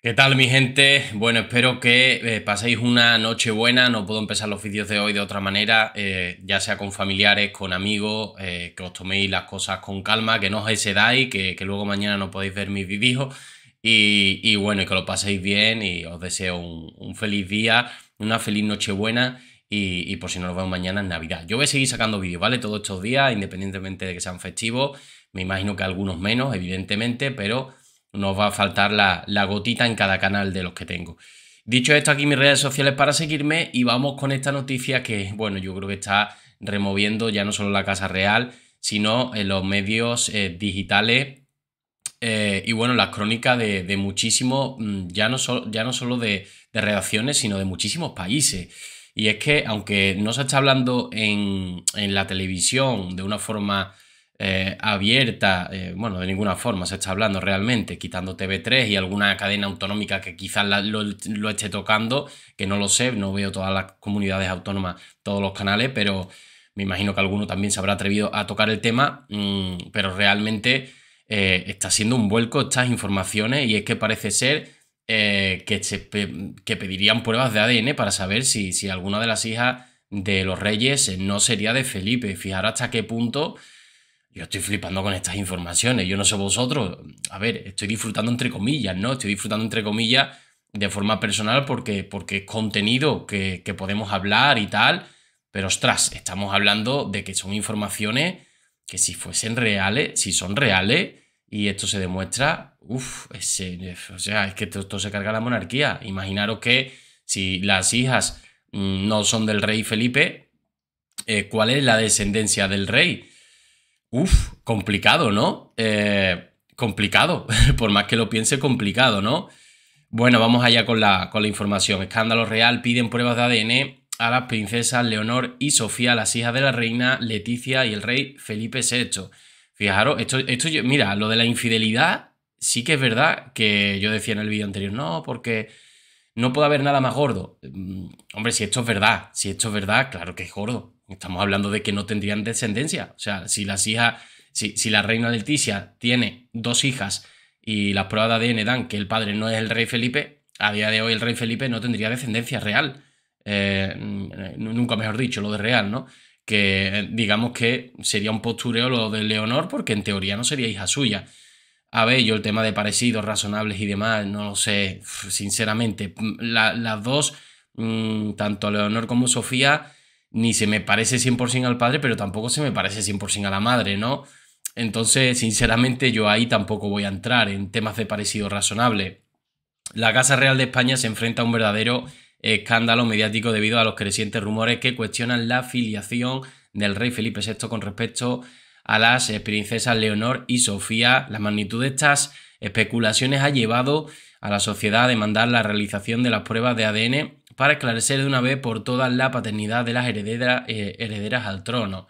¿Qué tal mi gente? Bueno, espero que eh, paséis una noche buena, no puedo empezar los vídeos de hoy de otra manera, eh, ya sea con familiares, con amigos, eh, que os toméis las cosas con calma, que no os excedáis, que, luego mañana no podéis ver mis vídeos y, bueno, que lo paséis bien y os deseo un, feliz día, una feliz noche buena y, y, por si no nos vemos mañana en Navidad. Yo voy a seguir sacando vídeos, ¿vale? Todos estos días, independientemente de que sean festivos, me imagino que algunos menos, evidentemente, pero nos va a faltar la, gotita en cada canal de los que tengo. Dicho esto, aquí mis redes sociales para seguirme y vamos con esta noticia que, bueno, yo creo que está removiendo ya no solo la Casa Real, sino en eh, los medios eh, digitales eh, y bueno, las crónicas de, de muchísimos, mm, ya no, ya no solo de, de, redacciones, sino de muchísimos países. Y es que, aunque no se está hablando en, en la televisión de una forma eh, abierta, eh, bueno, de ninguna forma se está hablando realmente, quitando TV3 y alguna cadena autonómica que quizás lo, esté tocando, que no lo sé, no veo todas las comunidades autónomas, todos los canales, pero me imagino que alguno también se habrá atrevido a tocar el tema, mm, pero realmente eh, está siendo un vuelco estas informaciones y es que parece ser que, que, pedirían pruebas de ADN para saber si, si alguna de las hijas de los reyes no sería de Felipe, fijar hasta qué punto yo estoy flipando con estas informaciones, yo no sé vosotros, a ver, estoy disfrutando entre comillas, ¿no? Estoy disfrutando entre comillas de forma personal porque, porque es contenido que, podemos hablar y tal, pero ostras, estamos hablando de que son informaciones que si fuesen reales, si son reales y esto se demuestra, uff, o sea, es que esto se carga la monarquía. Imaginaros que si las hijas mm, no son del rey Felipe, eh, ¿cuál es la descendencia del rey? Uf, complicado, ¿no? Eh, complicado, por más que lo piense, complicado, ¿no? Bueno, vamos allá con la, con la información. Escándalo real, piden pruebas de ADN a las princesas Leonor y Sofía, las hijas de la reina Leticia y el rey Felipe VI. Fijaros, esto, esto mira, lo de la infidelidad sí que es verdad que yo decía en el vídeo anterior, no, porque no puede haber nada más gordo. Mm, hombre, si esto es verdad, si esto es verdad, claro que es gordo. Estamos hablando de que no tendrían descendencia. O sea, si las hijas, si, la reina Leticia tiene dos hijas y las pruebas de ADN dan que el padre no es el rey Felipe, a día de hoy el rey Felipe no tendría descendencia real. Eh, nunca mejor dicho, lo de real, ¿no? Que eh, digamos que sería un postureo lo de Leonor porque en teoría no sería hija suya. A ver, yo el tema de parecidos razonables y demás, no lo sé, sinceramente. las dos, mm, tanto Leonor como Sofía, ni se me parece 100% al padre, pero tampoco se me parece 100% a la madre, ¿no? Entonces, sinceramente, yo ahí tampoco voy a entrar en temas de parecido razonable. La Casa Real de España se enfrenta a un verdadero escándalo mediático debido a los crecientes rumores que cuestionan la filiación del rey Felipe VI con respecto a las princesas Leonor y Sofía. La magnitud de estas especulaciones ha llevado a la sociedad a demandar la realización de las pruebas de ADN para esclarecer de una vez por todas la paternidad de las herederas eh, al trono.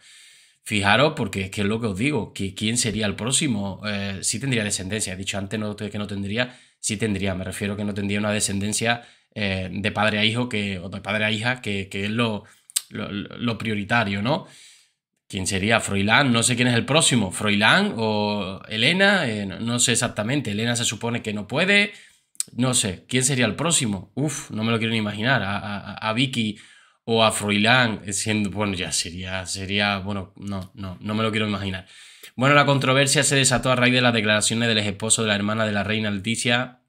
Fijaros, porque es que lo que os digo, que quién sería el próximo, eh, si tendría descendencia, he dicho antes no, que no tendría, sí tendría, me refiero que no tendría una descendencia eh, de padre a hijo que, o de padre a hija, que, es lo, prioritario, ¿no? ¿Quién sería? Froilán, no sé quién es el próximo, Froilán o Elena, no sé exactamente, Elena se supone que no puede, no sé, ¿quién sería el próximo? Uf, no me lo quiero ni imaginar. A, Vicky o a Froilán eh, siendo, bueno, ya sería, sería, bueno, no, no, no me lo quiero imaginar. Bueno, la controversia se desató a raíz de las declaraciones del ex esposo de la hermana de la reina Leticia,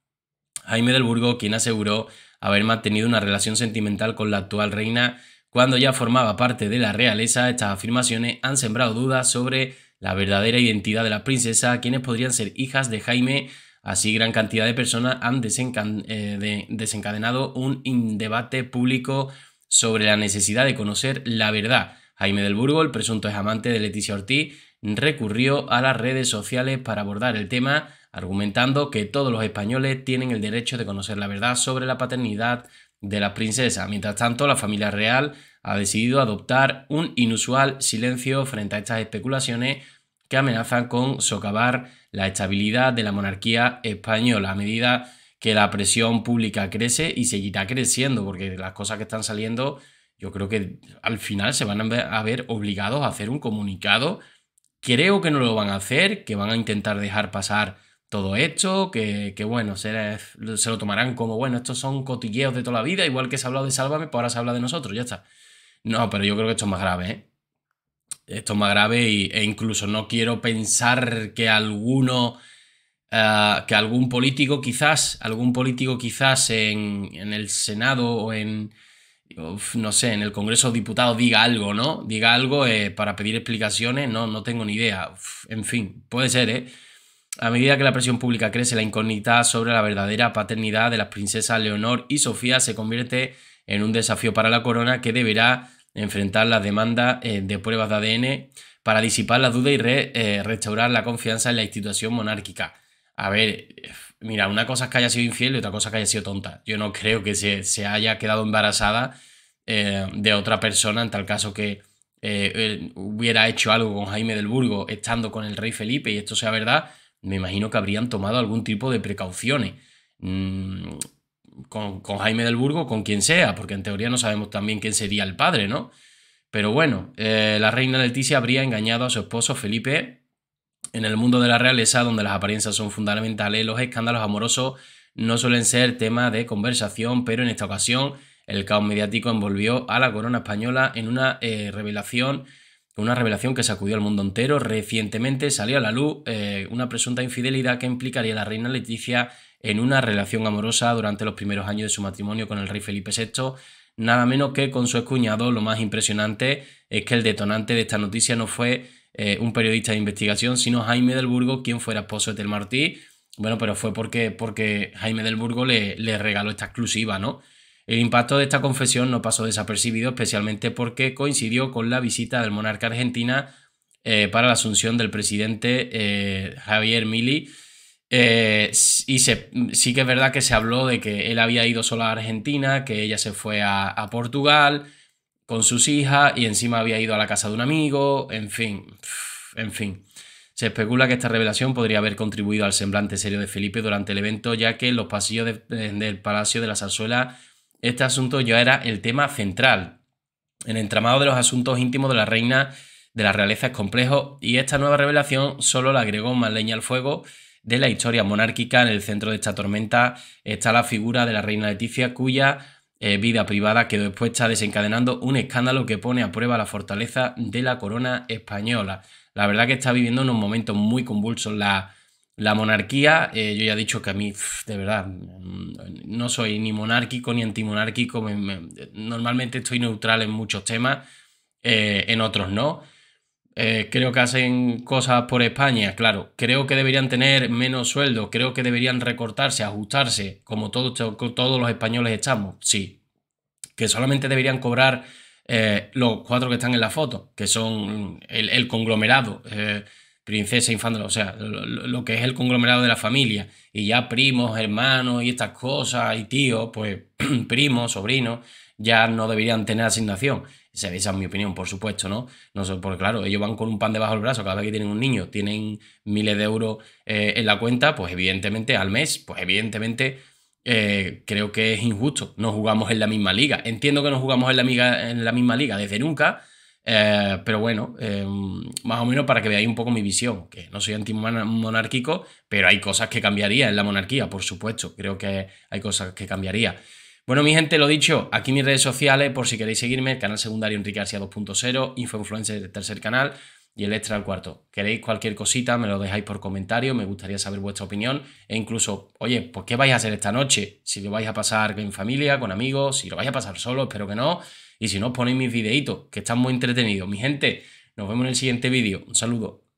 Jaime del Burgo, quien aseguró haber mantenido una relación sentimental con la actual reina cuando ya formaba parte de la realeza. Estas afirmaciones han sembrado dudas sobre la verdadera identidad de la princesa, quienes podrían ser hijas de Jaime Así, gran cantidad de personas han eh, desencadenado un debate público sobre la necesidad de conocer la verdad. Jaime del Burgo, el presunto amante de Leticia Ortiz, recurrió a las redes sociales para abordar el tema, argumentando que todos los españoles tienen el derecho de conocer la verdad sobre la paternidad de la princesa. Mientras tanto, la familia real ha decidido adoptar un inusual silencio frente a estas especulaciones que amenazan con socavar la estabilidad de la monarquía española a medida que la presión pública crece y seguirá creciendo, porque las cosas que están saliendo, yo creo que al final se van a ver obligados a hacer un comunicado. Creo que no lo van a hacer, que van a intentar dejar pasar todo esto, que, bueno, se, se, lo tomarán como, bueno, estos son cotilleos de toda la vida, igual que se ha hablado de Sálvame, pues ahora se habla de nosotros, ya está. No, pero yo creo que esto es más grave, ¿eh? esto más grave y, e incluso no quiero pensar que alguno, eh, que algún político quizás, algún político quizás en, el Senado o en, no sé, en el Congreso de Diputados diga algo, ¿no? Diga algo eh, para pedir explicaciones, no, no tengo ni idea. en fin, puede ser, ¿eh? A medida que la presión pública crece, la incógnita sobre la verdadera paternidad de las princesas Leonor y Sofía se convierte en un desafío para la corona que deberá enfrentar las demandas eh, de pruebas de ADN para disipar la duda y eh, restaurar la confianza en la institución monárquica. A ver, mira, una cosa es que haya sido infiel y otra cosa es que haya sido tonta. Yo no creo que se, haya quedado embarazada eh, de otra persona en tal caso que hubiera hecho algo con Jaime del Burgo estando con el rey Felipe y esto sea verdad, me imagino que habrían tomado algún tipo de precauciones. Mm, con, Jaime del Burgo, con quien sea, porque en teoría no sabemos también quién sería el padre, ¿no? Pero bueno, eh, la reina Leticia habría engañado a su esposo Felipe en el mundo de la realeza, donde las apariencias son fundamentales, los escándalos amorosos no suelen ser tema de conversación, pero en esta ocasión el caos mediático envolvió a la corona española en una eh, revelación, una revelación que sacudió al mundo entero. Recientemente salió a la luz eh, una presunta infidelidad que implicaría a la reina Leticia en una relación amorosa durante los primeros años de su matrimonio con el rey Felipe VI, nada menos que con su cuñado. Lo más impresionante es que el detonante de esta noticia no fue eh, un periodista de investigación, sino Jaime del Burgo, quien fuera esposo de Martí. Bueno, pero fue porque, porque Jaime del Burgo le, le regaló esta exclusiva, ¿no? El impacto de esta confesión no pasó desapercibido, especialmente porque coincidió con la visita del monarca argentina eh, para la asunción del presidente eh, Javier Mili eh, y sí que es verdad que se habló de que él había ido solo a Argentina, que ella se fue a, Portugal con sus hijas y encima había ido a la casa de un amigo, en fin, en fin. Se especula que esta revelación podría haber contribuido al semblante serio de Felipe durante el evento, ya que en los pasillos del Palacio de la Zarzuela este asunto ya era el tema central. El entramado de los asuntos íntimos de la reina de la realeza es complejo y esta nueva revelación solo le agregó más leña al fuego de la historia monárquica. En el centro de esta tormenta está la figura de la reina Leticia, cuya eh, vida privada quedó expuesta desencadenando un escándalo que pone a prueba la fortaleza de la corona española. La verdad que está viviendo en un momentos muy convulsos la, monarquía. Eh, yo ya he dicho que a mí, de verdad, mm, no soy ni monárquico ni antimonárquico. normalmente estoy neutral en muchos temas, eh, en otros no. Eh, creo que hacen cosas por España, claro. Creo que deberían tener menos sueldo, creo que deberían recortarse, ajustarse, como todos, todos los españoles estamos, sí. Que solamente deberían cobrar eh, los cuatro que están en la foto, que son el, conglomerado, eh, princesa, infanta, o sea, lo, lo, que es el conglomerado de la familia. Y ya primos, hermanos y estas cosas, y tíos, pues primos, sobrinos, ya no deberían tener asignación. Esa es mi opinión, por supuesto, ¿no? no sé, porque claro, ellos van con un pan debajo del brazo, cada vez que tienen un niño, tienen miles de euros eh, en la cuenta, pues evidentemente al mes, pues evidentemente eh, creo que es injusto. No jugamos en la misma liga. Entiendo que no jugamos en la, en la misma liga desde nunca, eh, pero bueno, más o menos para que veáis un poco mi visión, que no soy antimonárquico, pero hay cosas que cambiaría en la monarquía, por supuesto, creo que hay cosas que cambiaría. Bueno, mi gente, lo dicho, aquí mis redes sociales, por si queréis seguirme, el canal secundario Enrique García 2.0, Influencer, del tercer canal y el extra al cuarto. Queréis cualquier cosita, me lo dejáis por comentario, me gustaría saber vuestra opinión e incluso, oye, ¿por qué vais a hacer esta noche, si lo vais a pasar en familia, con amigos, si lo vais a pasar solo, espero que no, y si no, ponéis mis videitos, que están muy entretenidos. Mi gente, nos vemos en el siguiente vídeo. Un saludo.